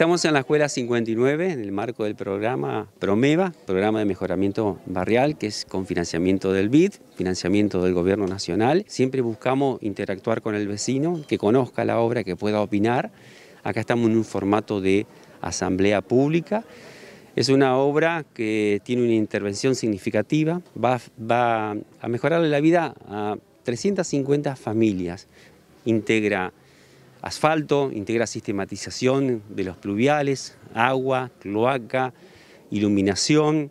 Estamos en la Escuela 59, en el marco del programa PROMEVA, Programa de Mejoramiento Barrial, que es con financiamiento del BID, financiamiento del Gobierno Nacional. Siempre buscamos interactuar con el vecino, que conozca la obra, que pueda opinar. Acá estamos en un formato de asamblea pública. Es una obra que tiene una intervención significativa, va, a mejorar la vida a 350 familias. Integra asfalto, integra sistematización de los pluviales, agua, cloaca, iluminación.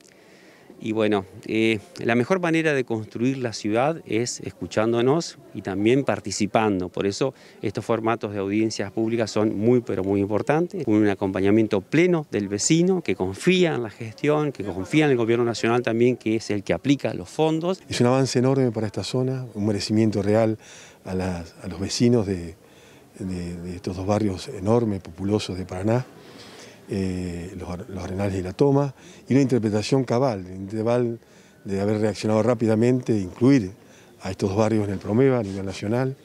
Y bueno, eh, la mejor manera de construir la ciudad es escuchándonos y también participando. Por eso estos formatos de audiencias públicas son muy, pero muy importantes. Un acompañamiento pleno del vecino que confía en la gestión, que confía en el gobierno nacional también, que es el que aplica los fondos. Es un avance enorme para esta zona, un merecimiento real a los vecinos de, de, estos dos barrios enormes, populosos de Paraná, eh, los, arenales y la toma, y una interpretación cabal, interval de haber reaccionado rápidamente, incluir a estos barrios en el Promeva a nivel nacional,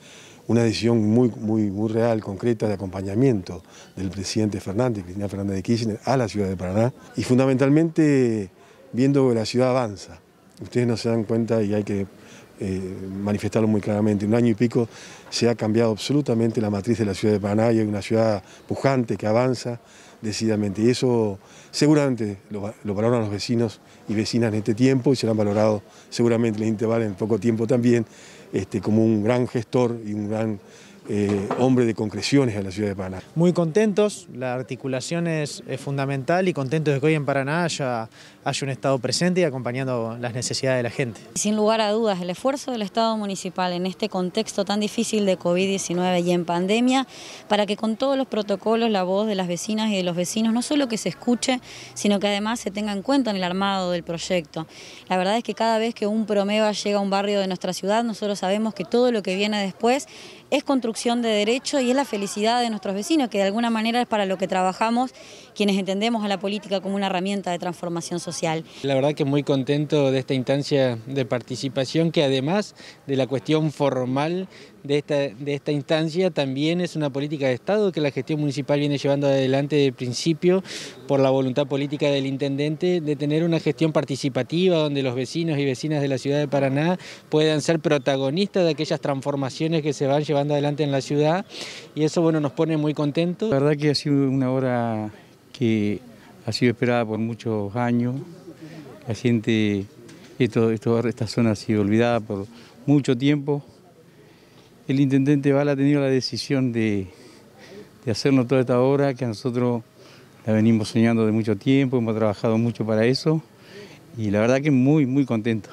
una decisión muy, muy, muy real, concreta, de acompañamiento del presidente Fernández, Cristina Fernández de Kirchner, a la ciudad de Paraná, y fundamentalmente viendo que la ciudad avanza. Ustedes no se dan cuenta y hay que eh, manifestarlo muy claramente. En un año y pico se ha cambiado absolutamente la matriz de la ciudad de Paraná y una ciudad pujante que avanza decididamente. Y eso seguramente lo, valoran los vecinos y vecinas en este tiempo y serán valorados seguramente el intervalo en poco tiempo también este, como un gran gestor y un gran eh, hombre de concreciones a la ciudad de Paraná. Muy contentos, la articulación es, fundamental y contentos de que hoy en Paraná haya, haya, un Estado presente y acompañando las necesidades de la gente. Sin lugar a dudas, el esfuerzo del Estado municipal en este contexto tan difícil de COVID-19 y en pandemia, para que con todos los protocolos la voz de las vecinas y de los vecinos no solo que se escuche, sino que además se tenga en cuenta en el armado del proyecto. La verdad es que cada vez que un Promeva llega a un barrio de nuestra ciudad, nosotros sabemos que todo lo que viene después es constructivo de derecho y es la felicidad de nuestros vecinos, que de alguna manera es para lo que trabajamos quienes entendemos a la política como una herramienta de transformación social. La verdad que muy contento de esta instancia de participación que además de la cuestión formal de esta, instancia también es una política de Estado que la gestión municipal viene llevando adelante de principio por la voluntad política del intendente de tener una gestión participativa donde los vecinos y vecinas de la ciudad de Paraná puedan ser protagonistas de aquellas transformaciones que se van llevando adelante en la ciudad y eso bueno nos pone muy contentos. La verdad que ha sido una hora que ha sido esperada por muchos años, la gente, esto esta zona ha sido olvidada por mucho tiempo. El intendente Val ha tenido la decisión de, hacernos toda esta obra que a nosotros la venimos soñando de mucho tiempo, hemos trabajado mucho para eso y la verdad que muy, muy contento.